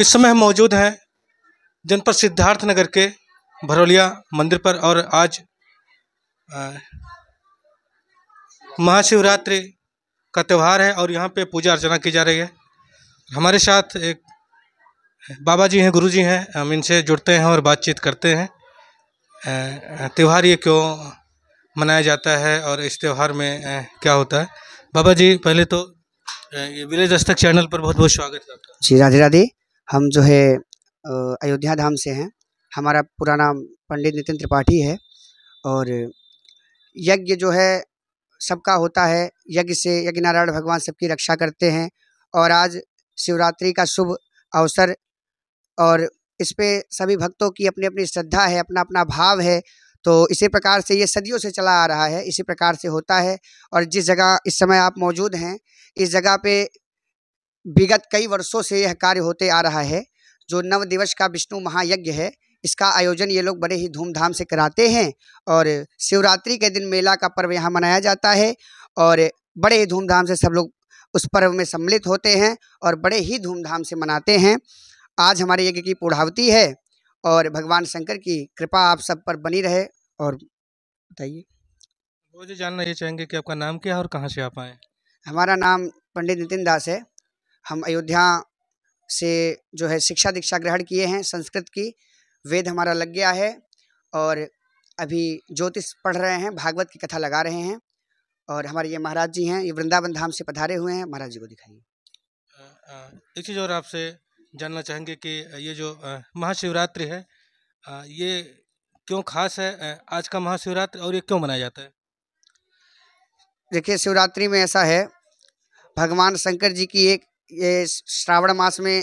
इस समय हम मौजूद हैं जनपद सिद्धार्थ नगर के भरोलिया मंदिर पर और आज महाशिवरात्रि का त्यौहार है और यहाँ पे पूजा अर्चना की जा रही है हमारे साथ एक बाबा जी हैं गुरु जी हैं हम इनसे जुड़ते हैं और बातचीत करते हैं त्यौहार ये क्यों मनाया जाता है और इस त्यौहार में क्या होता है बाबा जी पहले तो विलेज दस्तक चैनल पर बहुत बहुत स्वागत है आपका जी राधे राधे हम जो है अयोध्या धाम से हैं हमारा पूरा नाम पंडित नितिन त्रिपाठी है और यज्ञ जो है सबका होता है यज्ञ से यज्ञ नारायण भगवान सबकी रक्षा करते हैं और आज शिवरात्रि का शुभ अवसर और इस पे सभी भक्तों की अपनी अपनी श्रद्धा है अपना अपना भाव है तो इसी प्रकार से ये सदियों से चला आ रहा है इसी प्रकार से होता है और जिस जगह इस समय आप मौजूद हैं इस जगह पे विगत कई वर्षों से यह कार्य होते आ रहा है जो नव दिवस का विष्णु महायज्ञ है इसका आयोजन ये लोग बड़े ही धूमधाम से कराते हैं और शिवरात्रि के दिन मेला का पर्व यहाँ मनाया जाता है और बड़े ही धूमधाम से सब लोग उस पर्व में सम्मिलित होते हैं और बड़े ही धूमधाम से मनाते हैं आज हमारे यज्ञ की पूर्णावती है और भगवान शंकर की कृपा आप सब पर बनी रहे और बताइए मुझे जानना ये चाहेंगे कि आपका नाम क्या है और कहाँ से आप आए हमारा नाम पंडित नितिन दास है हम अयोध्या से जो है शिक्षा दीक्षा ग्रहण किए हैं संस्कृत की वेद हमारा लग गया है और अभी ज्योतिष पढ़ रहे हैं भागवत की कथा लगा रहे हैं और हमारे ये महाराज जी हैं ये वृंदावन धाम से पधारे हुए हैं महाराज जी को दिखाइए एक चीज़ और आपसे जानना चाहेंगे कि ये जो महाशिवरात्रि है ये क्यों खास है आज का महाशिवरात्रि और ये क्यों मनाया जाता है देखिए शिवरात्रि में ऐसा है भगवान शंकर जी की एक ये श्रावण मास में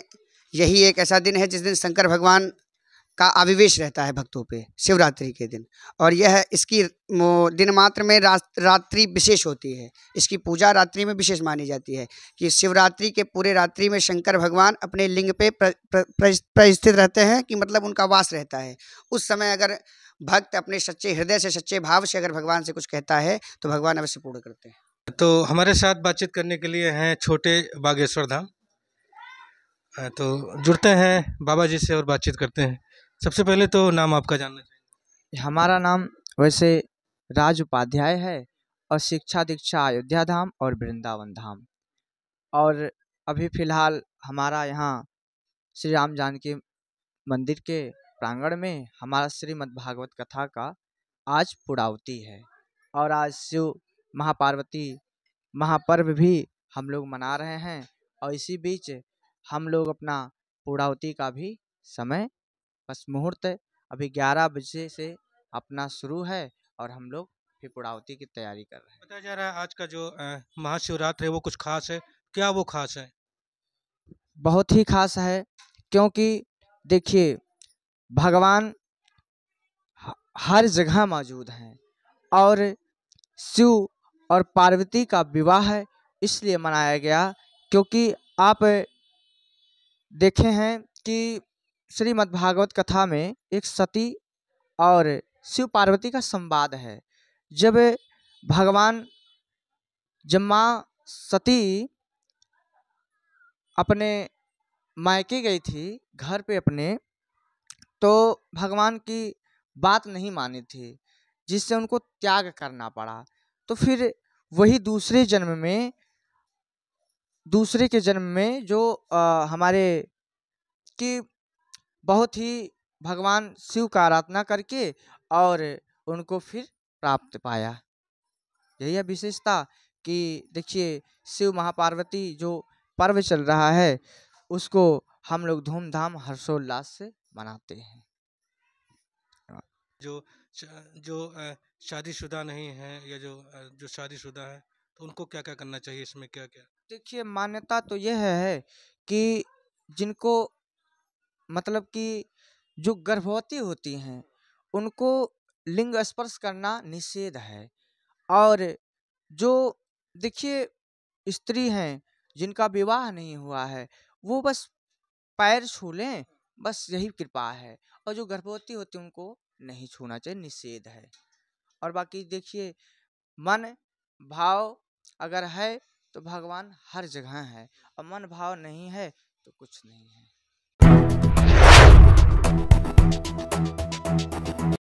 यही एक ऐसा दिन है जिस दिन शंकर भगवान का आविवेश रहता है भक्तों पे शिवरात्रि के दिन और यह इसकी दिन मात्र में रात्रि विशेष होती है इसकी पूजा रात्रि में विशेष मानी जाती है कि शिवरात्रि के पूरे रात्रि में शंकर भगवान अपने लिंग पे प्रस्थित रहते हैं कि मतलब उनका वास रहता है उस समय अगर भक्त अपने सच्चे हृदय से सच्चे भाव से अगर भगवान से कुछ कहता है तो भगवान अवश्य पूर्ण करते हैं तो हमारे साथ बातचीत करने के लिए हैं छोटे बागेश्वर धाम तो जुड़ते हैं बाबा जी से और बातचीत करते हैं सबसे पहले तो नाम आपका जानना चाहिए हमारा नाम वैसे राज उपाध्याय है और शिक्षा दीक्षा अयोध्या धाम और वृंदावन धाम और अभी फ़िलहाल हमारा यहाँ श्री राम जानकी मंदिर के प्रांगण में हमारा श्रीमद्भागवत कथा का आज पुड़ावती है और आज शिव महापार्वती महापर्व भी हम लोग मना रहे हैं और इसी बीच हम लोग अपना पूर्णावती का भी समय बस मुहूर्त अभी ग्यारह बजे से अपना शुरू है और हम लोग फिर पूर्णावती की तैयारी कर रहे हैं बताया जा रहा है आज का जो महाशिवरात्र है वो कुछ खास है क्या वो खास है बहुत ही खास है क्योंकि देखिए भगवान हर जगह मौजूद हैं और शिव और पार्वती का विवाह इसलिए मनाया गया क्योंकि आप देखे हैं कि श्रीमद्भागवत कथा में एक सती और शिव पार्वती का संवाद है जब भगवान जब माँ सती अपने मायके गई थी घर पे अपने तो भगवान की बात नहीं मानी थी जिससे उनको त्याग करना पड़ा तो फिर वही दूसरे जन्म में दूसरे के जन्म में जो आ, हमारे कि बहुत ही भगवान शिव का आराधना करके और उनको फिर प्राप्त पाया यही है विशेषता कि देखिए शिव महापार्वती जो पर्व चल रहा है उसको हम लोग धूमधाम हर्षोल्लास से मनाते हैं जो जो शादीशुदा नहीं है या जो जो शादीशुदा है तो उनको क्या क्या करना चाहिए इसमें क्या क्या देखिए मान्यता तो यह है कि जिनको मतलब कि जो गर्भवती होती हैं उनको लिंग स्पर्श करना निषेध है और जो देखिए स्त्री हैं जिनका विवाह नहीं हुआ है वो बस पैर छू लें बस यही कृपा है और जो गर्भवती होती है उनको नहीं छूना चाहिए निषेध है और बाकी देखिए मन भाव अगर है तो भगवान हर जगह है और मन भाव नहीं है तो कुछ नहीं है